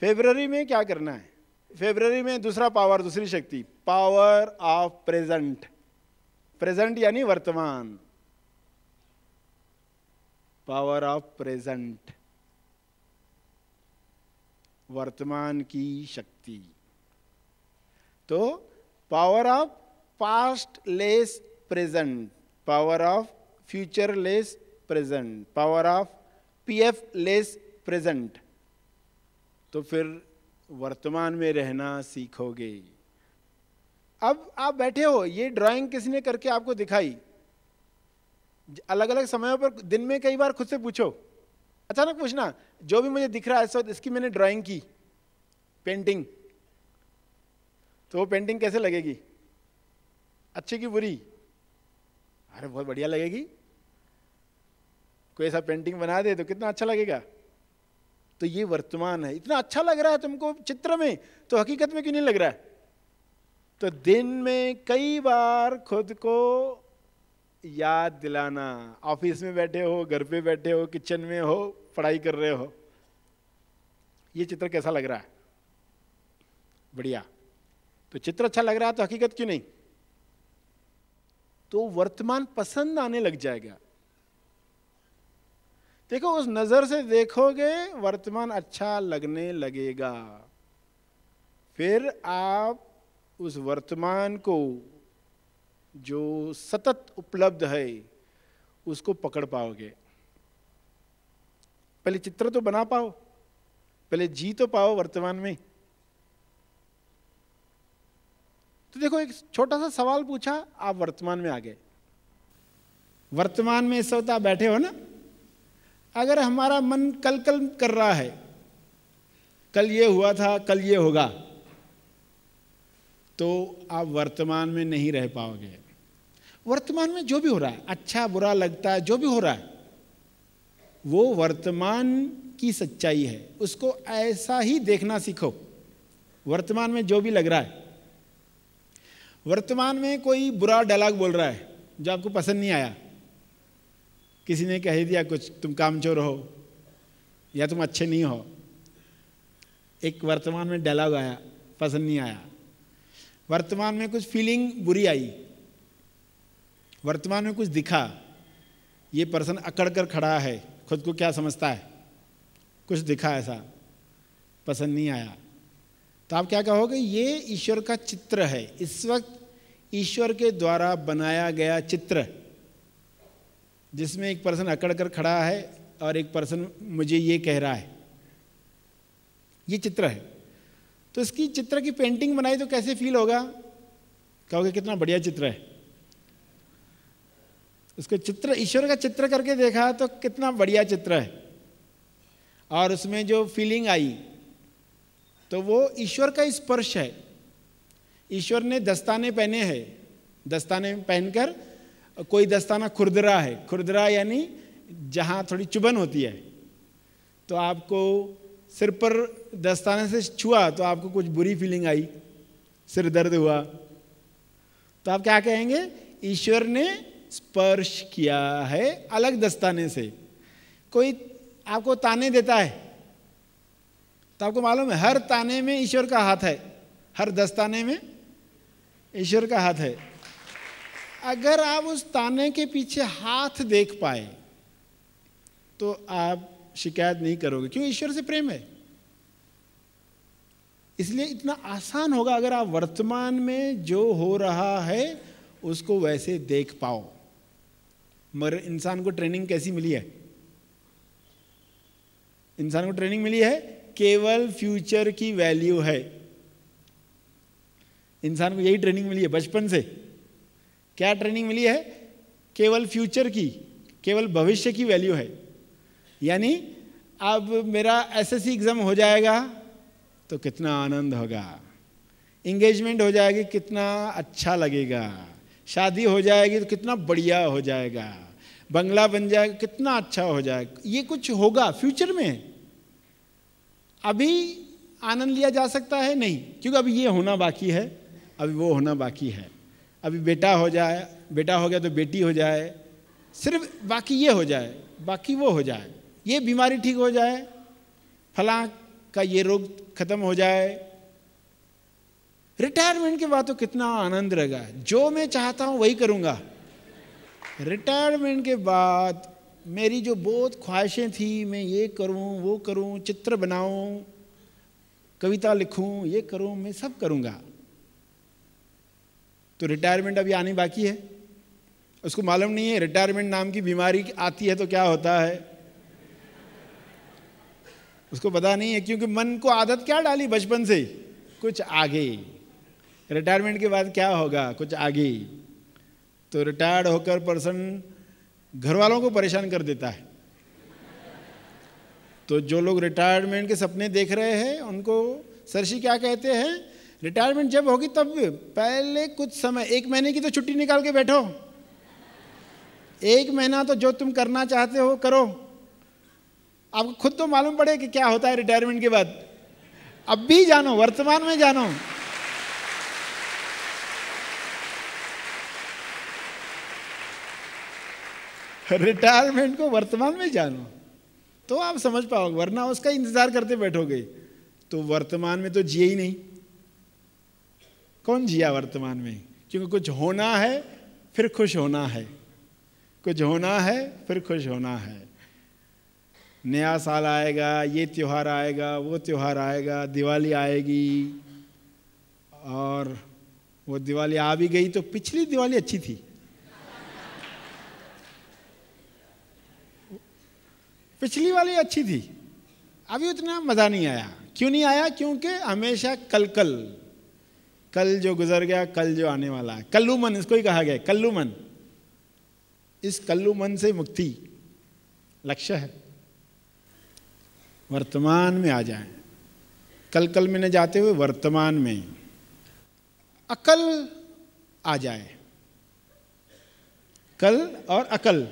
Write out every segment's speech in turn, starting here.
February में क्या करना है फेबररी में दूसरा पावर दूसरी शक्ति पावर ऑफ प्रेजेंट प्रेजेंट यानी वर्तमान पावर ऑफ प्रेजेंट वर्तमान की शक्ति तो power of past less present power of future less present power of PF less present तो फिर वर्तमान में रहना सीखोगे अब आप बैठे हो ये ड्राइंग किसने करके आपको दिखाई अलग अलग समयों पर दिन में कई बार खुद से पूछो अचानक पूछना जो भी मुझे दिख रहा है इस वक्त इसकी मैंने ड्राइंग की पेंटिंग तो वो पेंटिंग कैसे लगेगी अच्छी की बुरी अरे बहुत बढ़िया लगेगी कोई ऐसा पेंटिंग बना दे तो कितना अच्छा लगेगा तो ये वर्तमान है इतना अच्छा लग रहा है तुमको चित्र में तो हकीकत में क्यों नहीं लग रहा है तो दिन में कई बार खुद को याद दिलाना ऑफिस में बैठे हो घर पे बैठे हो किचन में हो पढ़ाई कर रहे हो ये चित्र कैसा लग रहा है बढ़िया तो चित्र अच्छा लग रहा है तो हकीकत क्यों नहीं तो वर्तमान पसंद आने लग जाएगा देखो उस नज़र से देखोगे वर्तमान अच्छा लगने लगेगा फिर आप उस वर्तमान को जो सतत उपलब्ध है उसको पकड़ पाओगे पहले चित्र तो बना पाओ पहले जी तो पाओ वर्तमान में तो देखो एक छोटा सा सवाल पूछा आप वर्तमान में आ गए वर्तमान में इस वक्त आप बैठे हो ना अगर हमारा मन कल कल कर रहा है कल ये हुआ था कल ये होगा तो आप वर्तमान में नहीं रह पाओगे वर्तमान में जो भी हो रहा है अच्छा बुरा लगता है जो भी हो रहा है वो वर्तमान की सच्चाई है उसको ऐसा ही देखना सीखो वर्तमान में जो भी लग रहा है वर्तमान में कोई बुरा डायलॉग बोल रहा है जो आपको पसंद नहीं आया किसी ने कह दिया कुछ तुम कामचोर हो या तुम अच्छे नहीं हो एक वर्तमान में डायलॉग आया पसंद नहीं आया वर्तमान में कुछ फीलिंग बुरी आई वर्तमान में कुछ दिखा ये पर्सन अकड़ कर खड़ा है खुद को क्या समझता है कुछ दिखा ऐसा पसंद नहीं आया तो आप क्या कहोगे ये ईश्वर का चित्र है इस वक्त ईश्वर के द्वारा बनाया गया चित्र है जिसमें एक पर्सन अकड़ कर खड़ा है और एक पर्सन मुझे ये कह रहा है ये चित्र है तो इसकी चित्र की पेंटिंग बनाई तो कैसे फील होगा कहोगे कितना बढ़िया चित्र है उसको चित्र ईश्वर का चित्र करके देखा तो कितना बढ़िया चित्र है और उसमें जो फीलिंग आई तो वो ईश्वर का स्पर्श है ईश्वर ने दस्ताने पहने हैं दस्ताने पहनकर कोई दस्ताना खुरदरा है खुरदरा यानी जहाँ थोड़ी चुभन होती है तो आपको सिर पर दस्ताने से छुआ तो आपको कुछ बुरी फीलिंग आई सिर दर्द हुआ तो आप क्या कहेंगे ईश्वर ने स्पर्श किया है अलग दस्ताने से कोई आपको ताने देता है तो आपको मालूम है हर ताने में ईश्वर का हाथ है हर दस्ताने में ईश्वर का हाथ है अगर आप उस ताने के पीछे हाथ देख पाए तो आप शिकायत नहीं करोगे क्यों ईश्वर से प्रेम है इसलिए इतना आसान होगा अगर आप वर्तमान में जो हो रहा है उसको वैसे देख पाओ मगर इंसान को ट्रेनिंग कैसी मिली है इंसान को ट्रेनिंग मिली है केवल फ्यूचर की वैल्यू है इंसान को यही ट्रेनिंग मिली है बचपन से क्या ट्रेनिंग मिली है केवल फ्यूचर की केवल भविष्य की वैल्यू है यानी अब मेरा एसएससी एग्ज़ाम हो जाएगा तो कितना आनंद होगा इंगेजमेंट हो जाएगी कितना अच्छा लगेगा शादी हो जाएगी तो कितना बढ़िया हो जाएगा बंगला बन जाएगा कितना अच्छा हो जाएगा ये कुछ होगा फ्यूचर में अभी आनंद लिया जा सकता है नहीं क्योंकि अभी ये होना बाकी है अभी वो होना बाकी है अभी बेटा हो जाए बेटा हो गया तो बेटी हो जाए सिर्फ बाकी ये हो जाए बाकी वो हो जाए ये बीमारी ठीक हो जाए फला का ये रोग खत्म हो जाए रिटायरमेंट के बाद तो कितना आनंद रहेगा जो मैं चाहता हूँ वही करूँगा रिटायरमेंट के बाद मेरी जो बहुत ख्वाहिशें थी मैं ये करूँ वो करूँ चित्र बनाऊँ कविता लिखूँ ये करूँ मैं सब करूँगा तो रिटायरमेंट अभी आनी बाकी है उसको मालूम नहीं है रिटायरमेंट नाम की बीमारी आती है तो क्या होता है उसको पता नहीं है क्योंकि मन को आदत क्या डाली बचपन से कुछ आगे रिटायरमेंट के बाद क्या होगा कुछ आगे तो रिटायर्ड होकर पर्सन घर वालों को परेशान कर देता है तो जो लोग रिटायरमेंट के सपने देख रहे हैं उनको सरशी क्या कहते हैं रिटायरमेंट जब होगी तब पहले कुछ समय एक महीने की तो छुट्टी निकाल के बैठो एक महीना तो जो तुम करना चाहते हो करो आपको खुद तो मालूम पड़े कि क्या होता है रिटायरमेंट के बाद अब भी जानो वर्तमान में जानो रिटायरमेंट को वर्तमान में जानो तो आप समझ पाओगे वरना उसका इंतजार करते बैठोगे तो वर्तमान में तो जिए ही नहीं कौन जिया वर्तमान में क्योंकि कुछ होना है फिर खुश होना है कुछ होना है फिर खुश होना है नया साल आएगा ये त्यौहार आएगा वो त्यौहार आएगा दिवाली आएगी और वो दिवाली आ भी गई तो पिछली दिवाली अच्छी थी पिछली वाली अच्छी थी अभी उतना मज़ा नहीं आया क्यों नहीं आया क्योंकि हमेशा कल कल कल जो गुजर गया कल जो आने वाला है कल्लू मन इसको ही कहा गया कल्लू मन इस कल्लू मन से मुक्ति लक्ष्य है वर्तमान में आ जाए कल कल में न जाते हुए वर्तमान में अकल आ जाए कल और अकल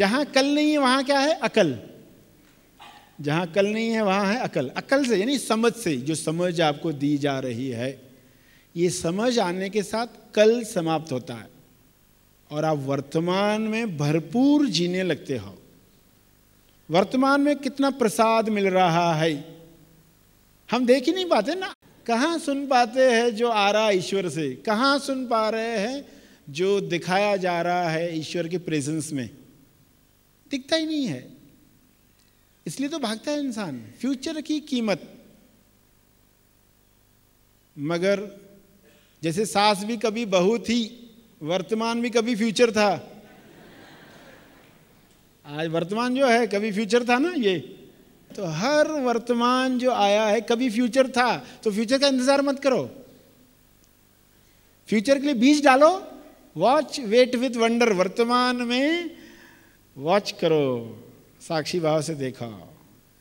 जहां कल नहीं है वहां क्या है अकल जहां कल नहीं है वहां है अकल अकल से यानी समझ से जो समझ आपको दी जा रही है ये समझ आने के साथ कल समाप्त होता है और आप वर्तमान में भरपूर जीने लगते हो वर्तमान में कितना प्रसाद मिल रहा है हम देख ही नहीं पाते ना कहाँ सुन पाते हैं जो आ रहा ईश्वर से कहाँ सुन पा रहे हैं जो दिखाया जा रहा है ईश्वर के प्रेजेंस में दिखता ही नहीं है इसलिए तो भागता है इंसान फ्यूचर की कीमत मगर जैसे सास भी कभी बहू थी वर्तमान भी कभी फ्यूचर था आज वर्तमान जो है कभी फ्यूचर था ना ये तो हर वर्तमान जो आया है कभी फ्यूचर था तो फ्यूचर का इंतजार मत करो फ्यूचर के लिए बीज डालो वॉच वेट विथ वंडर वर्तमान में वॉच करो साक्षी भाव से देखो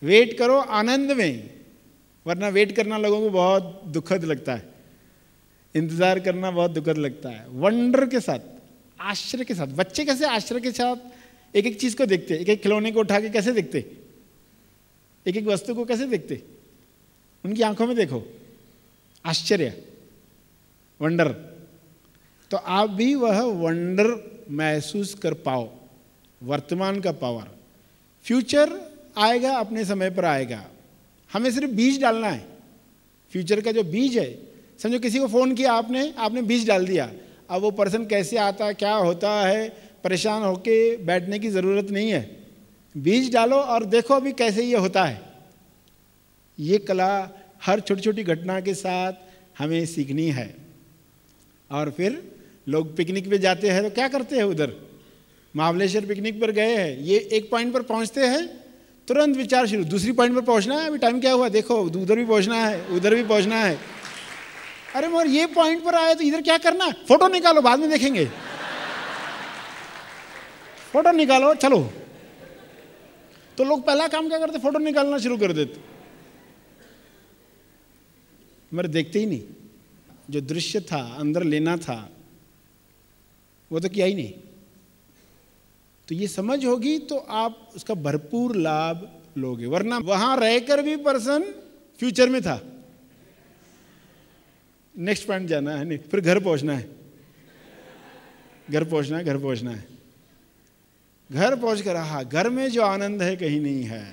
वेट करो आनंद में वरना वेट करना लोगों को बहुत दुखद लगता है इंतज़ार करना बहुत दुखद लगता है वंडर के साथ आश्चर्य के साथ बच्चे कैसे आश्चर्य के साथ एक एक चीज़ को देखते एक एक खिलौने को उठा के कैसे देखते एक एक वस्तु को कैसे देखते उनकी आंखों में देखो आश्चर्य वंडर तो आप भी वह वंडर महसूस कर पाओ वर्तमान का पावर फ्यूचर आएगा अपने समय पर आएगा हमें सिर्फ बीज डालना है फ्यूचर का जो बीज है समझो किसी को फ़ोन किया आपने आपने बीज डाल दिया अब वो पर्सन कैसे आता क्या होता है परेशान होके बैठने की ज़रूरत नहीं है बीज डालो और देखो अभी कैसे ये होता है ये कला हर छोटी छोटी घटना के साथ हमें सीखनी है और फिर लोग पिकनिक पे जाते हैं तो क्या करते हैं उधर महाबलेश्वर पिकनिक पर गए हैं ये एक पॉइंट पर पहुंचते हैं तुरंत विचार शुरू दूसरी पॉइंट पर पहुंचना है अभी टाइम क्या हुआ देखो उधर भी पहुंचना है उधर भी पहुंचना है अरे मोर ये पॉइंट पर आया तो इधर क्या करना फोटो निकालो बाद में देखेंगे फोटो निकालो चलो तो लोग पहला काम क्या करते फोटो निकालना शुरू कर देते मेरे देखते ही नहीं जो दृश्य था अंदर लेना था वो तो किया ही नहीं तो ये समझ होगी तो आप उसका भरपूर लाभ लोगे वरना वहां रहकर भी पर्सन फ्यूचर में था नेक्स्ट पॉइंट जाना है नहीं फिर घर पहुंचना है घर पहुंचना है घर पहुंचना है घर पहुंच कर रहा घर में जो आनंद है कहीं नहीं है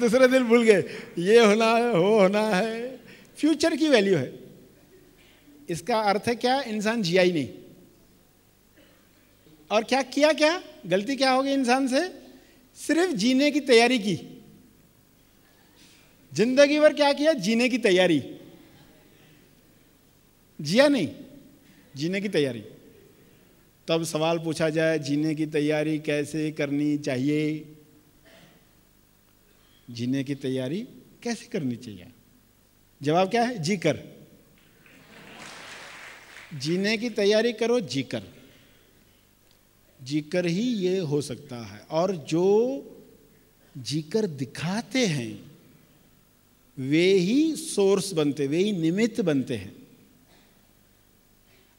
दूसरे दिन भूल गए ये होना है वो होना है फ्यूचर की वैल्यू है इसका अर्थ है क्या इंसान जिया ही नहीं और क्या किया क्या गलती क्या होगी इंसान से सिर्फ जीने की तैयारी की जिंदगी भर क्या किया जीने की तैयारी जिया नहीं जीने की तैयारी तब सवाल पूछा जाए जीने की तैयारी कैसे करनी चाहिए जीने की तैयारी कैसे करनी चाहिए जवाब क्या है जी कर जीने की तैयारी करो जी कर जिक्र ही ये हो सकता है और जो जिक्र दिखाते हैं वे ही सोर्स बनते वे ही निमित्त बनते हैं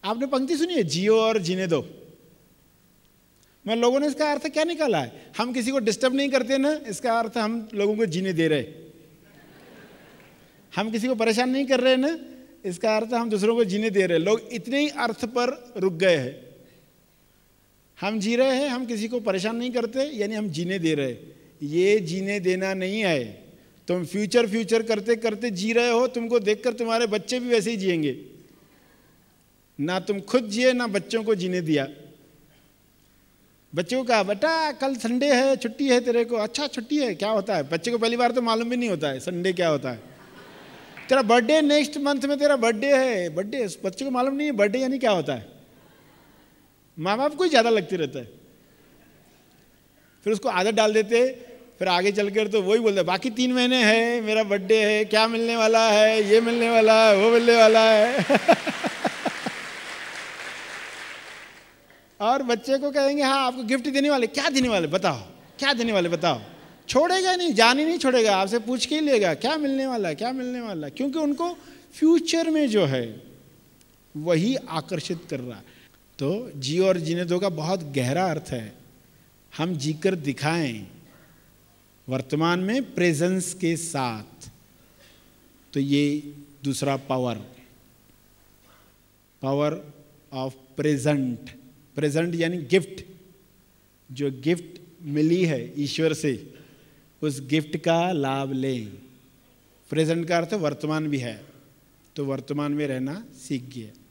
आपने पंक्ति सुनी है जियो और जीने दो मैं लोगों ने इसका अर्थ क्या निकाला है हम किसी को डिस्टर्ब नहीं करते ना इसका अर्थ हम लोगों को जीने दे रहे हम किसी को परेशान नहीं कर रहे ना इसका अर्थ हम दूसरों को जीने दे रहे लोग इतने ही अर्थ पर रुक गए हैं हम जी रहे हैं हम किसी को परेशान नहीं करते यानी हम जीने दे रहे ये जीने देना नहीं है तुम फ्यूचर फ्यूचर करते करते जी रहे हो तुमको देखकर तुम्हारे बच्चे भी वैसे ही जिएंगे ना तुम खुद जिए ना बच्चों को जीने दिया बच्चों का बेटा कल संडे है छुट्टी है तेरे को अच्छा छुट्टी है क्या होता है बच्चे को पहली बार तो मालूम भी नहीं होता है संडे क्या होता है तेरा बर्थडे नेक्स्ट मंथ में तेरा बर्थडे है बर्थडे बच्चे को मालूम नहीं है बर्थडे यानी क्या होता है माँ बाप को ही ज़्यादा लगती रहता है फिर उसको आदत डाल देते फिर आगे चलकर तो वही बोलते बाकी तीन महीने है मेरा बर्थडे है क्या मिलने वाला है ये मिलने वाला है वो मिलने वाला है और बच्चे को कहेंगे हाँ आपको गिफ्ट देने वाले क्या देने वाले बताओ क्या देने वाले बताओ छोड़ेगा नहीं जान ही नहीं छोड़ेगा आपसे पूछ के ही लेगा क्या मिलने वाला है क्या मिलने वाला है क्योंकि उनको फ्यूचर में जो है वही आकर्षित कर रहा है तो जी और जीने दो तो का बहुत गहरा अर्थ है हम जीकर दिखाएं वर्तमान में प्रेजेंस के साथ तो ये दूसरा power power of present present यानी गिफ्ट जो गिफ्ट मिली है ईश्वर से उस गिफ्ट का लाभ लें प्रेजेंट का अर्थ वर्तमान भी है तो वर्तमान में रहना सीख गया